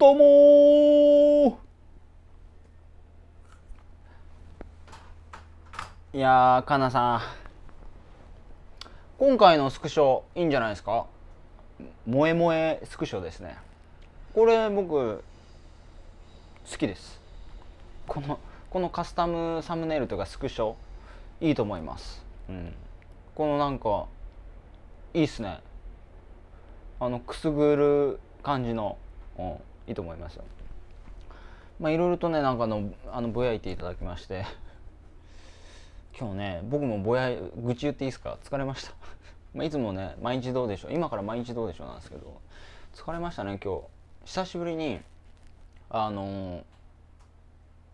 どうもいやかなさん今回のスクショいいんじゃないですか萌え萌えスクショですねこれ僕好きですこのこのカスタムサムネイルとかスクショいいと思います、うん、このなんかいいっすねあのくすぐる感じの、うん、いいと思いますよ。まあいろいろとねなんかのあのぼやいていただきまして今日ね僕もぼや愚痴言っていいですか疲れましたまいつもね毎日どうでしょう今から毎日どうでしょうなんですけど疲れましたね今日久しぶりにあの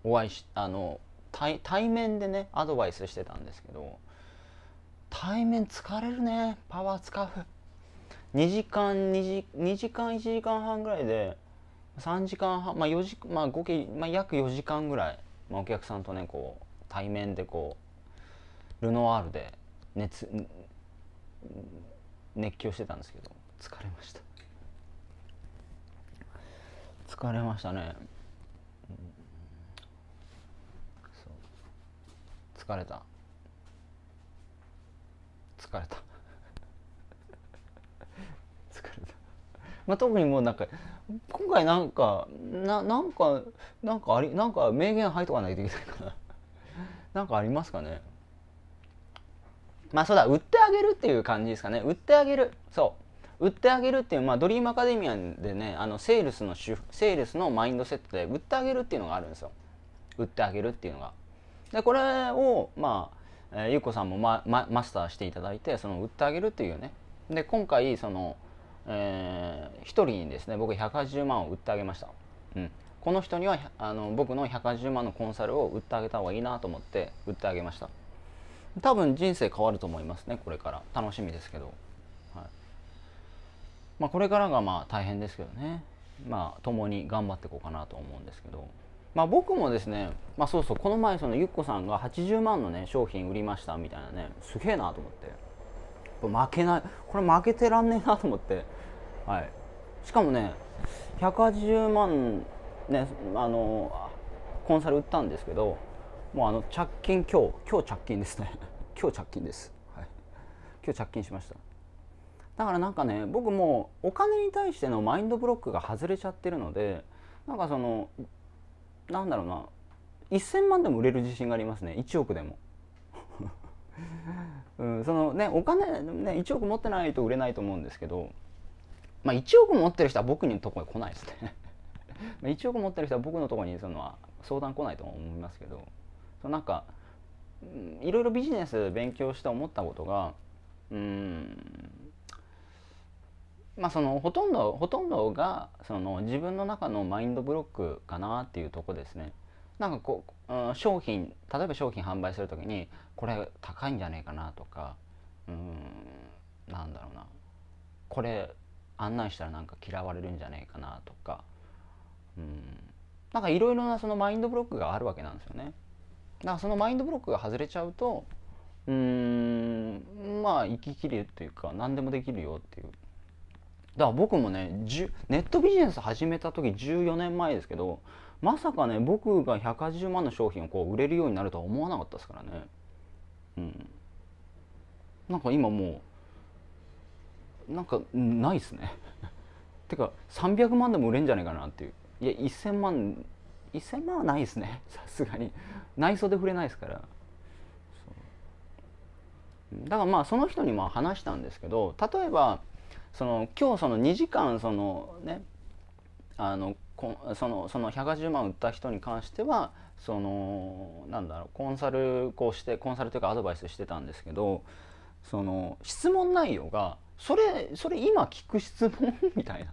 お会いしあの対対面でねアドバイスしてたんですけど対面疲れるねパワー使う2時間 2, 時2時間1時間半ぐらいで3時間半、まあ4時まあ、合計、まあ、約4時間ぐらい、まあ、お客さんとねこう対面でこうルノワールで熱熱狂してたんですけど疲れました疲れましたね、疲れた疲れた 疲れたまあ、特にもうなんか今回なんかななんかなんかありなんか名言入っとかないといけないかな なんかありますかねまあそうだ売ってあげるっていう感じですかね売ってあげるそう売ってあげるっていうまあドリームアカデミアでねあのセールスのセールスのマインドセットで売ってあげるっていうのがあるんですよ売ってあげるっていうのがでこれをまあえー、ゆうこさんもマ,、ま、マスターしていただいてその売ってあげるっていうねで今回そのえ1人にですね僕180万を売ってあげました、うん、この人にはあの僕の180万のコンサルを売ってあげた方がいいなと思って売ってあげました多分人生変わると思いますねこれから楽しみですけど、はいまあ、これからがまあ大変ですけどねまあ共に頑張っていこうかなと思うんですけどまあ、僕もですね、まあ、そうそうこの前そのゆっこさんが80万のね商品売りましたみたいなねすげえなと思って負けないこれ負けてらんねえなと思って、はい、しかもね180万ねあのコンサル売ったんですけどもうあの着金今日今日着金ですね 今日着金です、はい、今日着金しましただからなんかね僕もうお金に対してのマインドブロックが外れちゃってるのでなんかそのなんだろうな1000万でも売れる自信がありますね1億でもうん、そのねお金ね1億持ってないと売れないと思うんですけど、まあ、1億持ってる人は僕のとこに来ないですね まあ1億持ってる人は僕のとこにそのは相談来ないと思いますけどそのなんかいろいろビジネス勉強して思ったことがうんまあそのほとんどほとんどがその自分の中のマインドブロックかなっていうとこですね。なんかこう、うん、商品例えば商品販売する時にこれ高いんじゃねえかなとかうんなんだろうなこれ案内したらなんか嫌われるんじゃねえかなとかうんなんかいろいろなそのマインドブロックがあるわけなんですよね。だからそのマインドブロックが外れちゃうとうんまあききれというか何でもできるよっていう。だから僕もねネットビジネス始めた時14年前ですけどまさかね僕が180万の商品をこう売れるようになるとは思わなかったですからねうんなんか今もうなんかないっすね てか300万でも売れんじゃないかなっていういや1000万1000万はないですね さすがに内装で触れないですからだからまあその人にも話したんですけど例えばその今日その2時間そのねあのこそのその180万売った人に関してはそのなんだろうコンサルこうしてコンサルというかアドバイスしてたんですけどその質問内容がそれそれ今聞く質問みたいな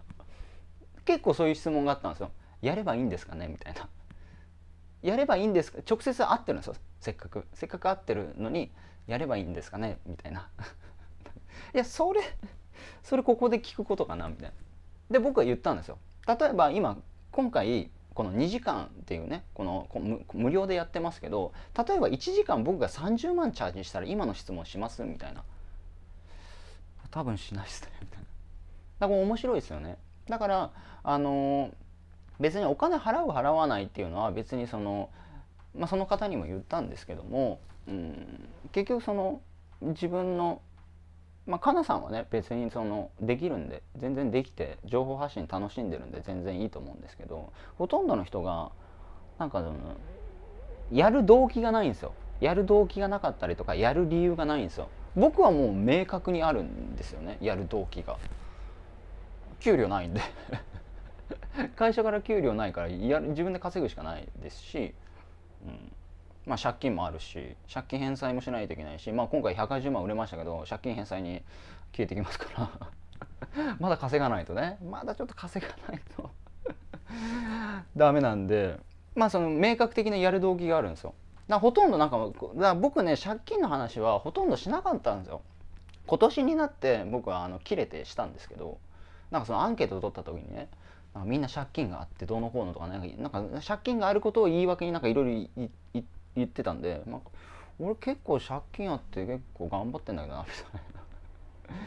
結構そういう質問があったんですよ。やればいいんですかねみたいな。やればいいんですか直接会ってるんですよせっかくせっかく会ってるのにやればいいんですかねみたいないやそれそれここで聞くことかなみたいなで僕は言ったんですよ例えば今今回この2時間っていうねこの無料でやってますけど例えば1時間僕が30万チャージしたら今の質問しますみたいな多分しないですねみたいなだから面白いですよねだからあのー、別にお金払う払わないっていうのは別にその、まあ、その方にも言ったんですけども、うん、結局その自分のまあ、かなさんはね別にそのできるんで全然できて情報発信楽しんでるんで全然いいと思うんですけどほとんどの人がなんかそのやる動機がないんですよやる動機がなかったりとかやる理由がないんですよ僕はもう明確にあるんですよねやる動機が給料ないんで 会社から給料ないからやる自分で稼ぐしかないですし、うん、まあ、借金もあるし借金返済もしないといけないし、まあ、今回180万売れましたけど借金返済に消えてきますから まだ稼がないとねまだちょっと稼がないと ダメなんでまあその明確的なやる動機があるんですよだほとんどなんかだか僕ね借金の話はほとんどしなかったんですよ今年になって僕はあの切れてしたんですけどなんかそのアンケートを取った時にねみんな借金があってどうのこうのとかねなんか借金があることを言い訳になんかいろいろ言って言ってたんで、まあ、俺結構借金あって結構頑張ってんだけどなみたい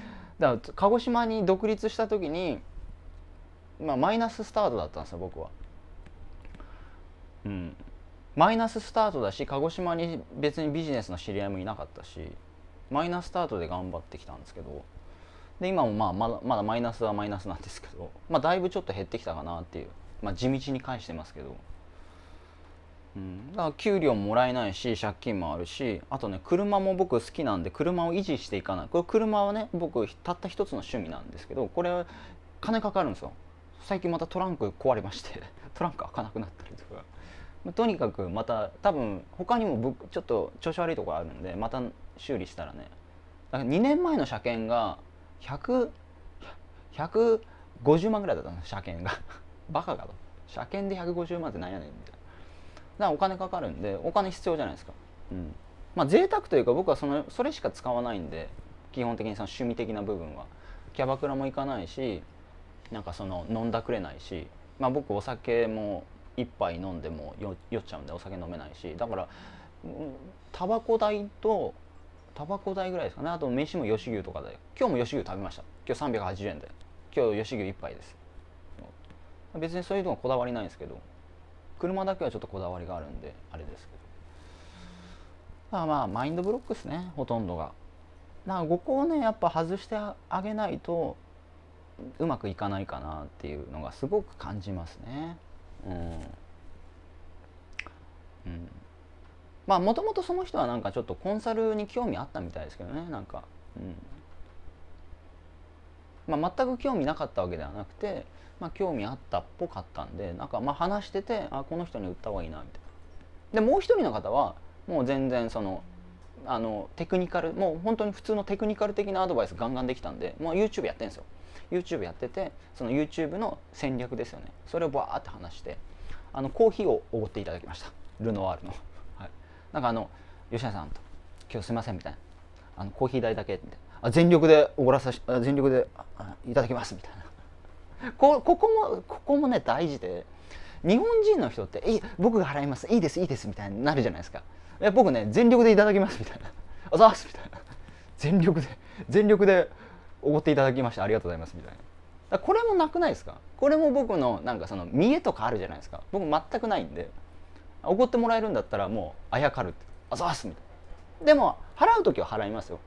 なだから鹿児島に独立した時に、まあ、マイナススタートだったんですよ僕は。うん、マイナススタートだし鹿児島に別にビジネスの知り合いもいなかったしマイナススタートで頑張ってきたんですけどで今もまあまだまだマイナスはマイナスなんですけど、まあ、だいぶちょっと減ってきたかなっていう、まあ、地道に返してますけどうん、だから給料もらえないし借金もあるしあとね車も僕好きなんで車を維持していかないこれ車はね僕たった一つの趣味なんですけどこれ金かかるんですよ最近またトランク壊れまして トランク開かなくなったりとかとにかくまた多分他にも僕ちょっと調子悪いところあるんでまた修理したらねだから2年前の車検が100 150万ぐらいだったの車検が バカかと車検で150万ってなんやねんみたいならお金かかるんでお金必要じゃないですか、うんまあ、贅沢というか僕はそのそれしか使わないんで基本的にその趣味的な部分はキャバクラも行かないしなんかその飲んだくれないし、まあ、僕お酒も一杯飲んでも酔っちゃうんでお酒飲めないしだからタバコ代とタバコ代ぐらいですかねあと飯も吉牛とかで今日も吉牛食べました今日380円で今日吉牛一杯です別にそういうのはこだわりないんですけど車だけはちょっとこだわりがあるんであれですけどまあまあマインドブロックですねほとんどがなここをねやっぱ外してあげないとうまくいかないかなっていうのがすごく感じますねうん、うん、まあもともとその人はなんかちょっとコンサルに興味あったみたいですけどねなんかうんまあ全く興味なかったわけではなくてまあ、興味あったっぽかったんでなんかまあ話しててあこの人に売った方がいいなみたいな。でもう一人の方はもう全然そのあのテクニカルもう本当に普通のテクニカル的なアドバイスガンガンできたんでもう YouTube やってるんですよ YouTube やっててその YouTube の戦略ですよねそれをバーって話してあのコーヒーをおごっていただきましたルノワールの、はい、なんかあの吉田さんと「今日すいません」みたいな「あのコーヒー代だけ」ってあ全力でおごらさし全力でいただきます」みたいなこここもここもね大事で日本人の人って「い僕が払いますいいですいいです」みたいになるじゃないですかいや僕ね全力でいただきますみたいな「あざます」みたいな全力で全力でおごっていただきましてありがとうございますみたいなこれもなくないですかこれも僕のなんかその見栄とかあるじゃないですか僕全くないんでおごってもらえるんだったらもうあやかるって「あざます」みたいなでも払う時は払いますよ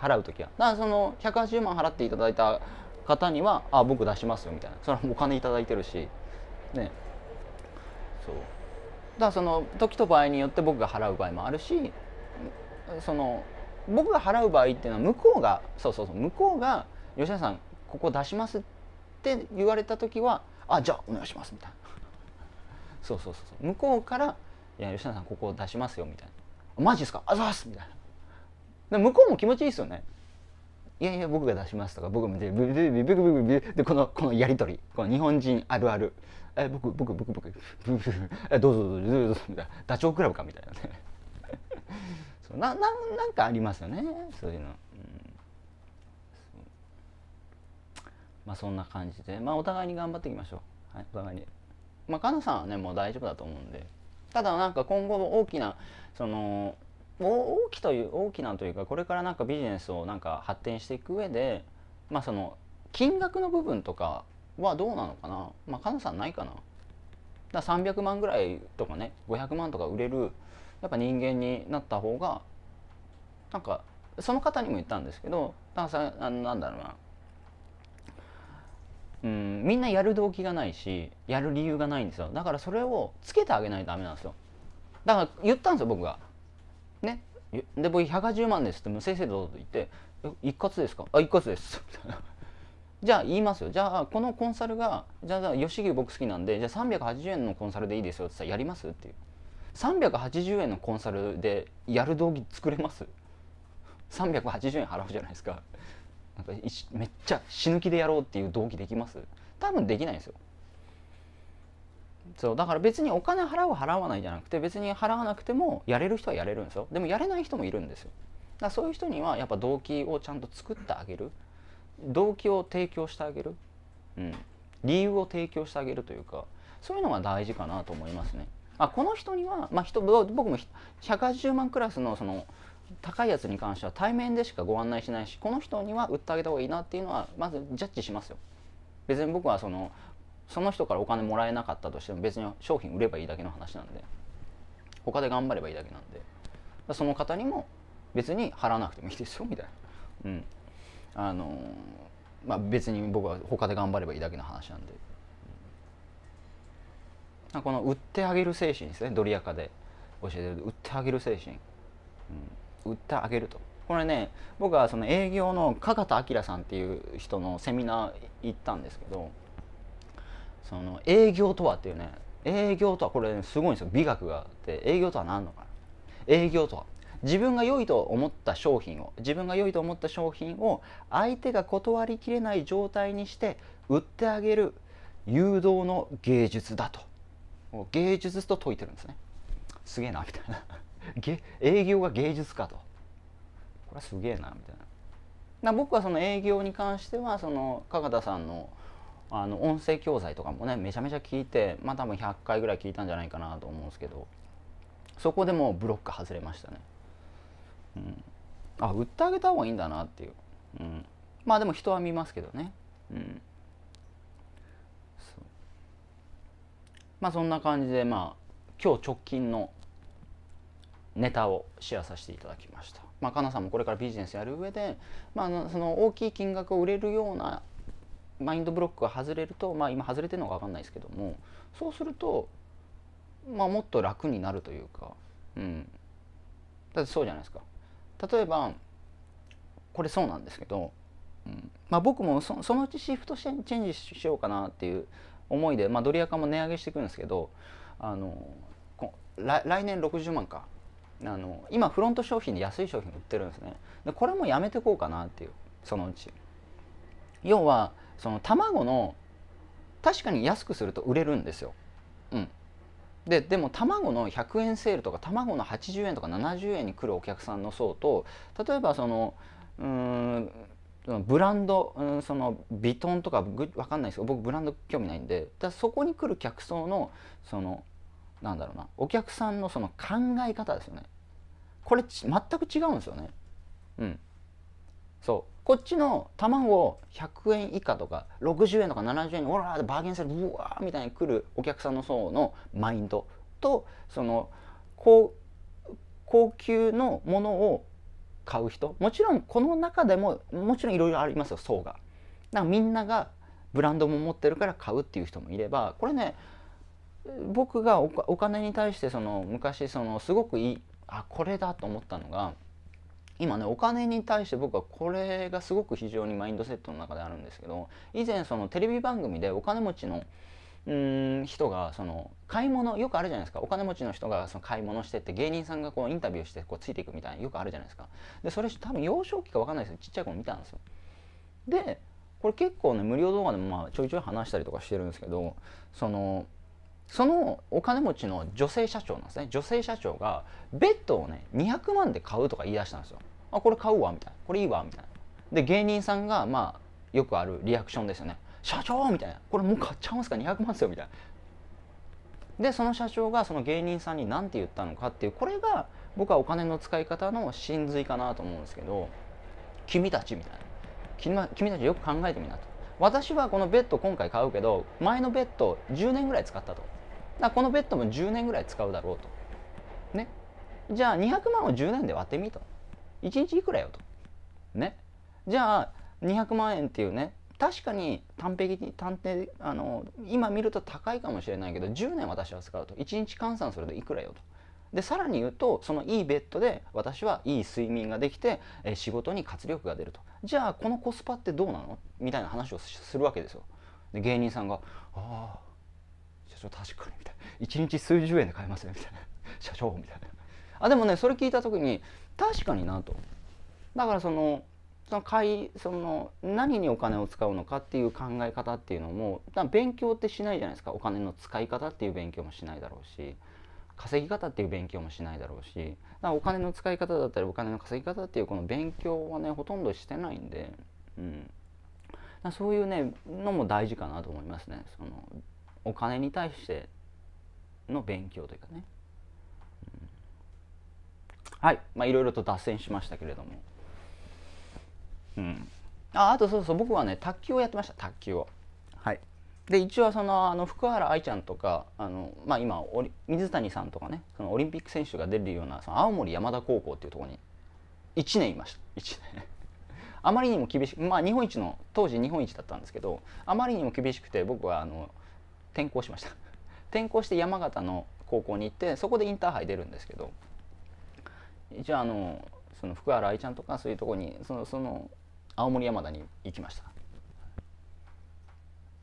払う時はだからその180万払っていただいた方には「あ僕出しますよ」みたいなそれはお金頂いいてるしねそうだからその時と場合によって僕が払う場合もあるしその僕が払う場合っていうのは向こうがそうそうそう向こうが「吉田さんここ出します」って言われた時は「あじゃあお願いします」みたいなそうそうそう向こうから「いや吉田さんここ出しますよ」みたいな「マジですかあざす」みたいな向こうも気持ちいいですよねいやいや僕が出しますとか僕もでブブブブブブブブでこのこのやり取りこの日本人あるあるえ僕僕僕僕ブブえどうぞどうぞどうぞみたいなダチョウ倶楽部かみたいなね そうなななんかありますよねそういうの、うん、まあそんな感じでまあお互いに頑張っていきましょう、はい、お互いにまあカナさんはねもう大丈夫だと思うんでただなんか今後大きなその大きという大きなというかこれからなんかビジネスをなんか発展していく上でまあその金額の部分とかはどうなのかなまあカナさんないかなだか300万ぐらいとかね500万とか売れるやっぱ人間になった方がなんかその方にも言ったんですけどなんかさなんだろうなうんみんなやる動機がないしやる理由がないんですよだからそれをつけてあげないとダメなんですよだから言ったんですよ僕がねで僕1 1 0万ですって無正々堂々と言って「一括ですかあ」一括です」みたいな。じゃあ言いますよじゃあこのコンサルがじゃあ吉木僕好きなんでじゃあ380円のコンサルでいいですよってさったらやりますっていう380円のコンサルでやる道着作れます380円払うじゃないですかなんかめっちゃ死ぬ気でやろうっていう動機できます多分できないんですよそうだから別にお金払う払わないじゃなくて別に払わなくてもやれる人はやれるんですよでもやれない人もいるんですよだからそういう人にはやっぱ動機をちゃんと作ってあげる動機を提供してあげる、うん、理由を提供してあげるというかそういうのが大事かなと思いますねあこの人には、まあ人僕も180万クラスのその高いやつに関しては対面でしかご案内しないしこの人には売ってあげた方がいいなっていうのはまずジャッジしますよ別に僕はそのその人からお金もらえなかったとしても別に商品売ればいいだけの話なんで他で頑張ればいいだけなんでその方にも別に払わなくてもいいですよみたいな、うんあのー、まあ、別に僕は他で頑張ればいいだけの話なんで、この売ってあげる精神ですねドリアカで教えてる売ってあげる精神、うん、売ってあげるとこれね僕はその営業の加賀田明さんっていう人のセミナー行ったんですけどその営業とはっていうね営業とはこれ、ね、すごいんですよ美学があって営業とは何のかな営業とは自分が良いと思った商品を自分が良いと思った商品を相手が断りきれない状態にして売ってあげる誘導の芸術だと芸術と説いてるんですねすげえなみたいな 営業が芸術かとこれはすげえなみたいな僕はその営業に関してはその加賀田さんのあの音声教材とかもねめちゃめちゃ聞いてまあ多分100回ぐらい聞いたんじゃないかなと思うんですけどそこでもうブロック外れましたね、うん、あ売ってあげた方がいいんだなっていう、うん、まあでも人は見ますけどねうんまあそんな感じでまあ今日直近のネタをシェアさせていただきました。まあ、かなさんもこれからビジネスやる上で、まあ、その大きい金額を売れるようなマインドブロックが外れると、まあ、今外れてるのか分かんないですけどもそうすると、まあ、もっと楽になるというか、うん、だってそうじゃないですか。例えばこれそうなんですけど、うんまあ、僕もそのうちシフトチェンジしようかなっていう思いで、まあ、ドア高も値上げしていくんですけどあの来年60万かあの今フロント商品で安い商品売ってるんですねでこれもやめてこうかなっていうそのうち要はその卵の確かに安くすると売れるんですよ。うん、ででも卵の100円セールとか卵の80円とか70円に来るお客さんの層と例えばそのうんブランド、うん、そのビトンとか分かんないですけど僕ブランド興味ないんでだそこに来る客層のそのなんだろうなお客さんのその考え方ですよねこれ全く違うんですよねうんそうこっちの卵100円以下とか60円とか70円におらーバーゲンセールうわーみたいに来るお客さんの層のマインドとその高高級のものを買う人もちろんこの中でももちろんいろいろありますよ層が。だからみんながブランドも持ってるから買うっていう人もいればこれね僕がお金に対してその昔そのすごくいいあこれだと思ったのが。今ねお金に対して僕はこれがすごく非常にマインドセットの中であるんですけど以前そのテレビ番組でお金持ちのうん人がその買い物よくあるじゃないですかお金持ちの人がその買い物してって芸人さんがこうインタビューしてこうついていくみたいなよくあるじゃないですかでそれ多分幼少期か分かんないですよちっちゃい頃見たんですよでこれ結構ね無料動画でもまあちょいちょい話したりとかしてるんですけどそのそのお金持ちの女性社長なんですね女性社長がベッドをね200万で買うとか言い出したんですよあこれ買うわみたいなこれいいわみたいなで芸人さんがまあよくあるリアクションですよね社長みたいなこれもう買っちゃうんすか200万ですよみたいなでその社長がその芸人さんに何て言ったのかっていうこれが僕はお金の使い方の真髄かなと思うんですけど君たちみたいな君たちよく考えてみなと私はこのベッド今回買うけど前のベッド10年ぐらい使ったとだこのベッドも10年ぐらい使うだろうとねじゃあ200万を10年で割ってみと1日いくらよとねじゃあ200万円っていうね確かに端的に探偵あの今見ると高いかもしれないけど10年私は使うと1日換算するといくらよとでさらに言うとそのいいベッドで私はいい睡眠ができて、えー、仕事に活力が出るとじゃあこのコスパってどうなのみたいな話をするわけですよで芸人さんが「ああ社長確かに」みたいな「1日数十円で買えますね」みたいな「社長」みたいなあでもねそれ聞いた時に確かになとだからそのその買いその何にお金を使うのかっていう考え方っていうのも勉強ってしないじゃないですかお金の使い方っていう勉強もしないだろうし稼ぎ方っていう勉強もしないだろうしだお金の使い方だったりお金の稼ぎ方っていうこの勉強はねほとんどしてないんで、うん、だそういうねのも大事かなと思いますねそのお金に対しての勉強というかね、うん、はいまあいろいろと脱線しましたけれどもうんああとそうそう僕はね卓球をやってました卓球をで一応そのあの福原愛ちゃんとかあの、まあ今、水谷さんとかねそのオリンピック選手が出るようなその青森山田高校っていうところに1年いました1年 あまりにも厳しくまあ日本一の当時日本一だったんですけどあまりにも厳しくて僕はあの転校しました 転校して山形の高校に行ってそこでインターハイ出るんですけど一応あのその福原愛ちゃんとかそういうとこにそのその青森山田に行きました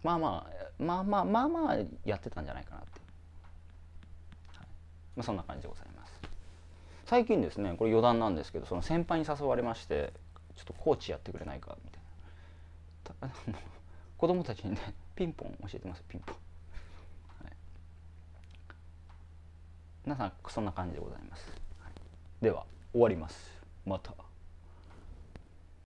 まあまあまあまあまあまあやってたんじゃないかなって、はい、まあ、そんな感じでございます最近ですねこれ余談なんですけどその先輩に誘われましてちょっとコーチやってくれないかみたいな子供たちにねピンポン教えてますピンポン、はい、皆さんそんな感じでございます、では終わりますまた